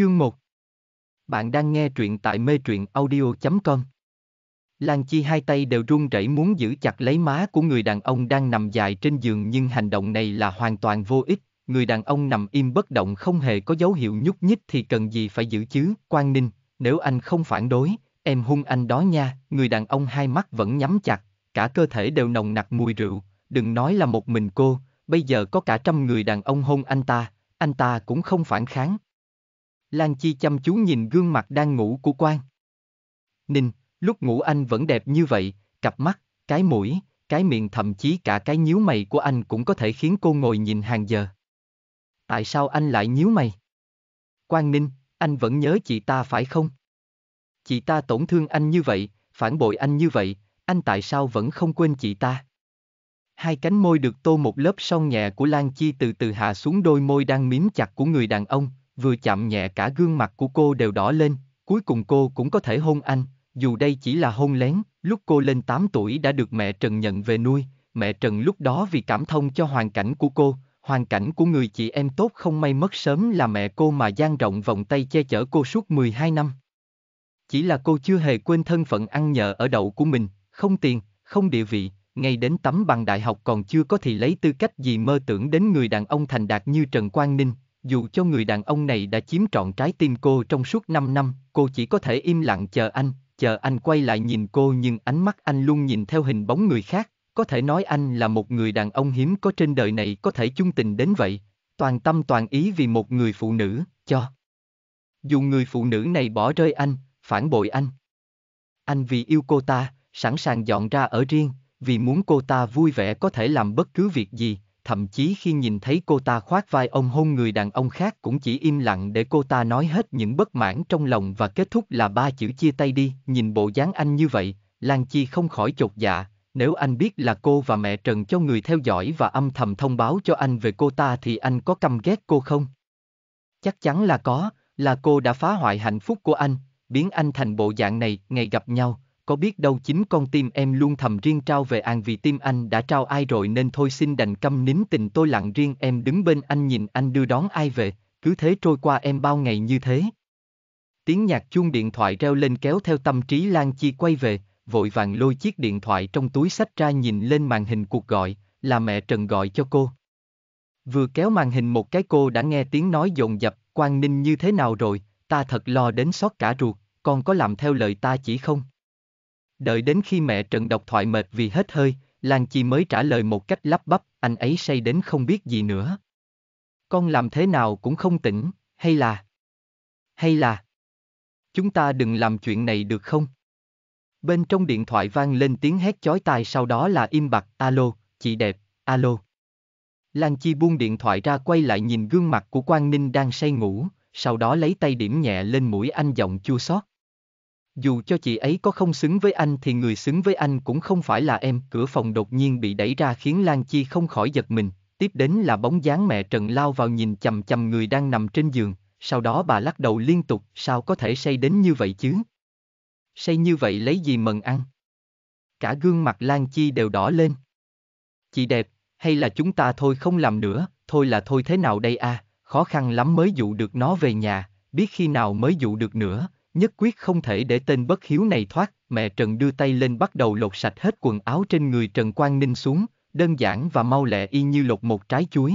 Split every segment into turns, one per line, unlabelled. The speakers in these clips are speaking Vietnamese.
Chương 1 Bạn đang nghe truyện tại mê truyện audio.com Lan Chi hai tay đều run rẩy muốn giữ chặt lấy má của người đàn ông đang nằm dài trên giường nhưng hành động này là hoàn toàn vô ích. Người đàn ông nằm im bất động không hề có dấu hiệu nhúc nhích thì cần gì phải giữ chứ, Quang Ninh, nếu anh không phản đối, em hung anh đó nha, người đàn ông hai mắt vẫn nhắm chặt, cả cơ thể đều nồng nặc mùi rượu, đừng nói là một mình cô, bây giờ có cả trăm người đàn ông hôn anh ta, anh ta cũng không phản kháng, Lan Chi chăm chú nhìn gương mặt đang ngủ của quan. Ninh, lúc ngủ anh vẫn đẹp như vậy, cặp mắt, cái mũi, cái miệng thậm chí cả cái nhíu mày của anh cũng có thể khiến cô ngồi nhìn hàng giờ. Tại sao anh lại nhíu mày? Quang Ninh, anh vẫn nhớ chị ta phải không? Chị ta tổn thương anh như vậy, phản bội anh như vậy, anh tại sao vẫn không quên chị ta? Hai cánh môi được tô một lớp son nhẹ của Lan Chi từ từ hạ xuống đôi môi đang miếm chặt của người đàn ông, vừa chạm nhẹ cả gương mặt của cô đều đỏ lên, cuối cùng cô cũng có thể hôn anh, dù đây chỉ là hôn lén, lúc cô lên 8 tuổi đã được mẹ Trần nhận về nuôi, mẹ Trần lúc đó vì cảm thông cho hoàn cảnh của cô, hoàn cảnh của người chị em tốt không may mất sớm là mẹ cô mà dang rộng vòng tay che chở cô suốt 12 năm. Chỉ là cô chưa hề quên thân phận ăn nhờ ở đậu của mình, không tiền, không địa vị, ngay đến tấm bằng đại học còn chưa có thì lấy tư cách gì mơ tưởng đến người đàn ông thành đạt như Trần Quang Ninh, dù cho người đàn ông này đã chiếm trọn trái tim cô trong suốt 5 năm, cô chỉ có thể im lặng chờ anh, chờ anh quay lại nhìn cô nhưng ánh mắt anh luôn nhìn theo hình bóng người khác, có thể nói anh là một người đàn ông hiếm có trên đời này có thể chung tình đến vậy, toàn tâm toàn ý vì một người phụ nữ, cho. Dù người phụ nữ này bỏ rơi anh, phản bội anh. Anh vì yêu cô ta, sẵn sàng dọn ra ở riêng, vì muốn cô ta vui vẻ có thể làm bất cứ việc gì, thậm chí khi nhìn thấy cô ta khoác vai ông hôn người đàn ông khác cũng chỉ im lặng để cô ta nói hết những bất mãn trong lòng và kết thúc là ba chữ chia tay đi. Nhìn bộ dáng anh như vậy, Lan Chi không khỏi chột dạ, nếu anh biết là cô và mẹ Trần cho người theo dõi và âm thầm thông báo cho anh về cô ta thì anh có căm ghét cô không? Chắc chắn là có, là cô đã phá hoại hạnh phúc của anh, biến anh thành bộ dạng này ngày gặp nhau, có biết đâu chính con tim em luôn thầm riêng trao về An vì tim anh đã trao ai rồi nên thôi xin đành câm nín tình tôi lặng riêng em đứng bên anh nhìn anh đưa đón ai về, cứ thế trôi qua em bao ngày như thế. Tiếng nhạc chuông điện thoại reo lên kéo theo tâm trí Lan Chi quay về, vội vàng lôi chiếc điện thoại trong túi sách ra nhìn lên màn hình cuộc gọi, là mẹ Trần gọi cho cô. Vừa kéo màn hình một cái cô đã nghe tiếng nói dồn dập, Quang Ninh như thế nào rồi, ta thật lo đến xót cả ruột, con có làm theo lời ta chỉ không? Đợi đến khi mẹ Trần độc thoại mệt vì hết hơi, Lan Chi mới trả lời một cách lắp bắp, anh ấy say đến không biết gì nữa. Con làm thế nào cũng không tỉnh, hay là... Hay là... Chúng ta đừng làm chuyện này được không? Bên trong điện thoại vang lên tiếng hét chói tai sau đó là im bặt, alo, chị đẹp, alo. Lan Chi buông điện thoại ra quay lại nhìn gương mặt của Quang Ninh đang say ngủ, sau đó lấy tay điểm nhẹ lên mũi anh giọng chua xót dù cho chị ấy có không xứng với anh thì người xứng với anh cũng không phải là em. Cửa phòng đột nhiên bị đẩy ra khiến Lan Chi không khỏi giật mình, tiếp đến là bóng dáng mẹ Trần lao vào nhìn chầm chầm người đang nằm trên giường, sau đó bà lắc đầu liên tục, sao có thể say đến như vậy chứ? Say như vậy lấy gì mần ăn? Cả gương mặt Lan Chi đều đỏ lên. Chị đẹp, hay là chúng ta thôi không làm nữa, thôi là thôi thế nào đây à, khó khăn lắm mới dụ được nó về nhà, biết khi nào mới dụ được nữa, nhất quyết không thể để tên bất hiếu này thoát, mẹ Trần đưa tay lên bắt đầu lột sạch hết quần áo trên người Trần Quang Ninh xuống, đơn giản và mau lẹ y như lột một trái chuối.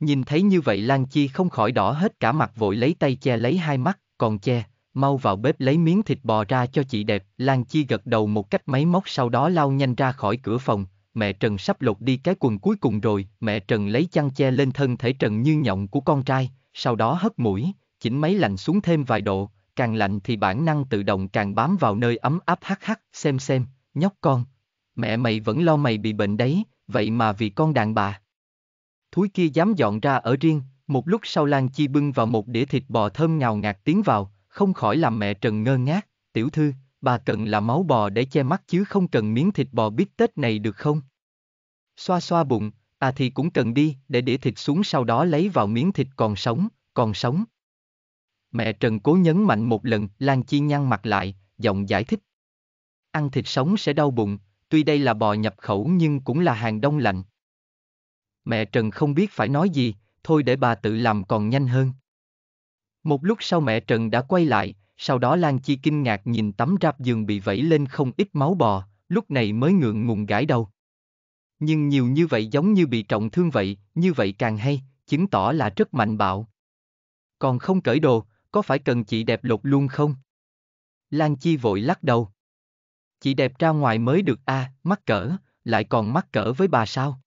Nhìn thấy như vậy Lan Chi không khỏi đỏ hết cả mặt vội lấy tay che lấy hai mắt, còn che, mau vào bếp lấy miếng thịt bò ra cho chị đẹp, Lan Chi gật đầu một cách máy móc sau đó lao nhanh ra khỏi cửa phòng, mẹ Trần sắp lột đi cái quần cuối cùng rồi, mẹ Trần lấy chăn che lên thân thể Trần như nhộng của con trai, sau đó hất mũi, chỉnh máy lạnh xuống thêm vài độ, càng lạnh thì bản năng tự động càng bám vào nơi ấm áp hắc hắc, xem xem, nhóc con. Mẹ mày vẫn lo mày bị bệnh đấy, vậy mà vì con đàn bà. Thúi kia dám dọn ra ở riêng, một lúc sau Lan Chi bưng vào một đĩa thịt bò thơm ngào ngạt tiến vào, không khỏi làm mẹ Trần ngơ ngác, tiểu thư, bà cần là máu bò để che mắt chứ không cần miếng thịt bò bít tết này được không? Xoa xoa bụng, à thì cũng cần đi, để đĩa thịt xuống sau đó lấy vào miếng thịt còn sống, còn sống, Mẹ Trần cố nhấn mạnh một lần, Lan Chi nhăn mặt lại, giọng giải thích. Ăn thịt sống sẽ đau bụng, tuy đây là bò nhập khẩu nhưng cũng là hàng đông lạnh. Mẹ Trần không biết phải nói gì, thôi để bà tự làm còn nhanh hơn. Một lúc sau mẹ Trần đã quay lại, sau đó Lan Chi kinh ngạc nhìn tấm rạp giường bị vẫy lên không ít máu bò, lúc này mới ngượng ngùng gãi đầu. Nhưng nhiều như vậy giống như bị trọng thương vậy, như vậy càng hay, chứng tỏ là rất mạnh bạo. Còn không cởi đồ, có phải cần chị đẹp lột luôn không? Lan Chi vội lắc đầu. Chị đẹp ra ngoài mới được a, à, mắc cỡ, lại còn mắc cỡ với bà sao?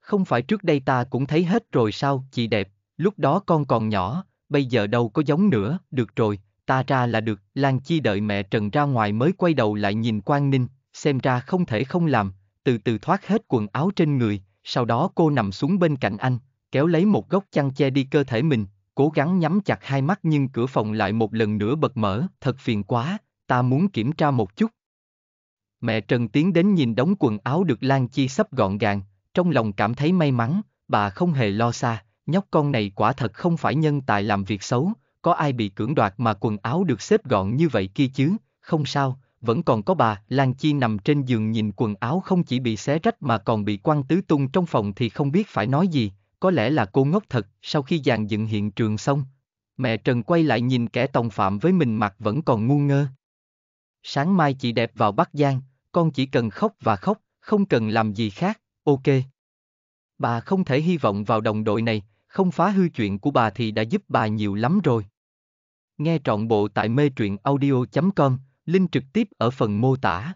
Không phải trước đây ta cũng thấy hết rồi sao, chị đẹp, lúc đó con còn nhỏ, bây giờ đâu có giống nữa, được rồi, ta ra là được, Lan Chi đợi mẹ Trần ra ngoài mới quay đầu lại nhìn Quang Ninh, xem ra không thể không làm, từ từ thoát hết quần áo trên người, sau đó cô nằm xuống bên cạnh anh, kéo lấy một góc chăn che đi cơ thể mình, cố gắng nhắm chặt hai mắt nhưng cửa phòng lại một lần nữa bật mở, thật phiền quá, ta muốn kiểm tra một chút. Mẹ Trần tiến đến nhìn đống quần áo được Lan Chi sắp gọn gàng, trong lòng cảm thấy may mắn, bà không hề lo xa, nhóc con này quả thật không phải nhân tài làm việc xấu, có ai bị cưỡng đoạt mà quần áo được xếp gọn như vậy kia chứ, không sao, vẫn còn có bà, Lan Chi nằm trên giường nhìn quần áo không chỉ bị xé rách mà còn bị quăng tứ tung trong phòng thì không biết phải nói gì, có lẽ là cô ngốc thật, sau khi dàn dựng hiện trường xong, mẹ Trần quay lại nhìn kẻ tòng phạm với mình mặt vẫn còn ngu ngơ. Sáng mai chị đẹp vào Bắc Giang, con chỉ cần khóc và khóc, không cần làm gì khác, ok. Bà không thể hy vọng vào đồng đội này, không phá hư chuyện của bà thì đã giúp bà nhiều lắm rồi. Nghe trọn bộ tại mê truyện audio.com, link trực tiếp ở phần mô tả.